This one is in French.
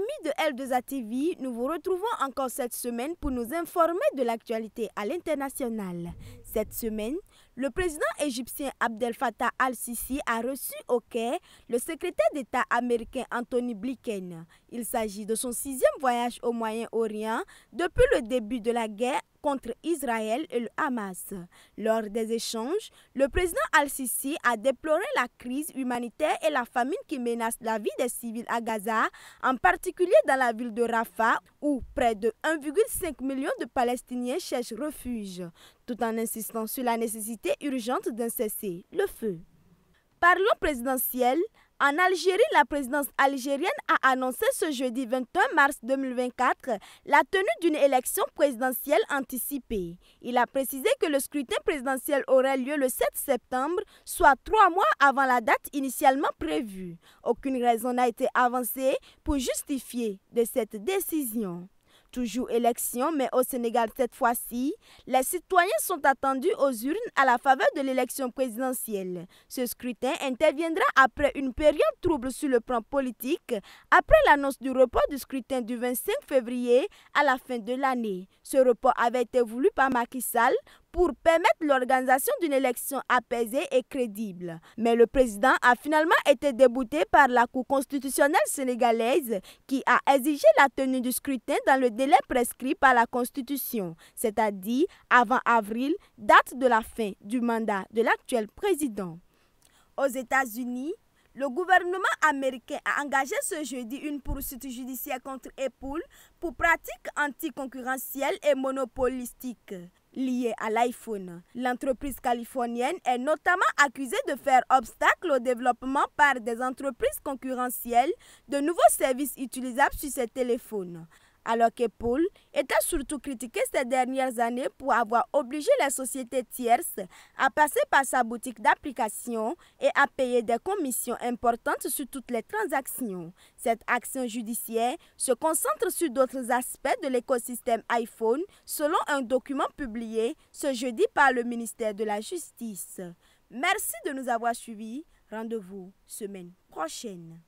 Amis de L2A TV, nous vous retrouvons encore cette semaine pour nous informer de l'actualité à l'international. Cette semaine, le président égyptien Abdel Fattah al-Sisi a reçu au Caire le secrétaire d'État américain Anthony Blinken. Il s'agit de son sixième voyage au Moyen-Orient depuis le début de la guerre contre Israël et le Hamas. Lors des échanges, le président al-Sisi a déploré la crise humanitaire et la famine qui menace la vie des civils à Gaza, en particulier dans la ville de Rafah, où près de 1,5 million de Palestiniens cherchent refuge, tout en insistant sur la nécessité urgente d'un cessez-le-feu. Parlons présidentiel, en Algérie, la présidence algérienne a annoncé ce jeudi 21 mars 2024 la tenue d'une élection présidentielle anticipée. Il a précisé que le scrutin présidentiel aurait lieu le 7 septembre, soit trois mois avant la date initialement prévue. Aucune raison n'a été avancée pour justifier de cette décision. Toujours élection, mais au Sénégal cette fois-ci, les citoyens sont attendus aux urnes à la faveur de l'élection présidentielle. Ce scrutin interviendra après une période trouble sur le plan politique, après l'annonce du report du scrutin du 25 février à la fin de l'année. Ce report avait été voulu par Macky Sall pour permettre l'organisation d'une élection apaisée et crédible. Mais le président a finalement été débouté par la Cour constitutionnelle sénégalaise qui a exigé la tenue du scrutin dans le délai prescrit par la Constitution, c'est-à-dire avant avril, date de la fin du mandat de l'actuel président. Aux États-Unis, le gouvernement américain a engagé ce jeudi une poursuite judiciaire contre Apple pour pratiques anticoncurrentielles et monopolistiques liées à l'iPhone. L'entreprise californienne est notamment accusée de faire obstacle au développement par des entreprises concurrentielles de nouveaux services utilisables sur ses téléphones alors que Paul était surtout critiqué ces dernières années pour avoir obligé les sociétés tierces à passer par sa boutique d'application et à payer des commissions importantes sur toutes les transactions. Cette action judiciaire se concentre sur d'autres aspects de l'écosystème iPhone selon un document publié ce jeudi par le ministère de la Justice. Merci de nous avoir suivis. Rendez-vous semaine prochaine.